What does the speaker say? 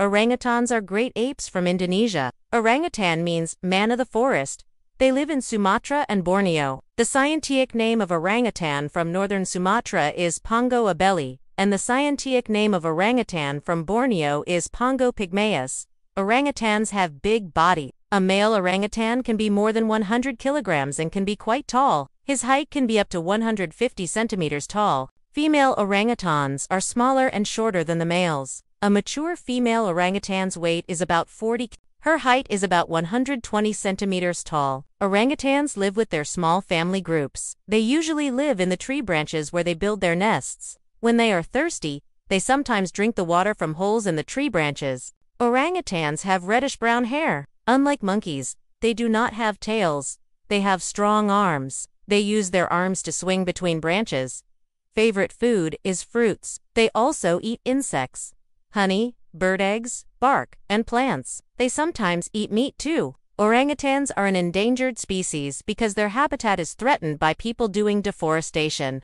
Orangutans are great apes from Indonesia. Orangutan means man of the forest. They live in Sumatra and Borneo. The scientific name of orangutan from northern Sumatra is Pongo abeli, and the scientific name of orangutan from Borneo is Pongo pygmaeus. Orangutans have big body. A male orangutan can be more than 100 kilograms and can be quite tall. His height can be up to 150 centimeters tall. Female orangutans are smaller and shorter than the males. A mature female orangutan's weight is about 40 her height is about 120 centimeters tall. Orangutans live with their small family groups. They usually live in the tree branches where they build their nests. When they are thirsty, they sometimes drink the water from holes in the tree branches. Orangutans have reddish-brown hair. Unlike monkeys, they do not have tails. They have strong arms. They use their arms to swing between branches. Favorite food is fruits. They also eat insects honey, bird eggs, bark, and plants. They sometimes eat meat too. Orangutans are an endangered species because their habitat is threatened by people doing deforestation.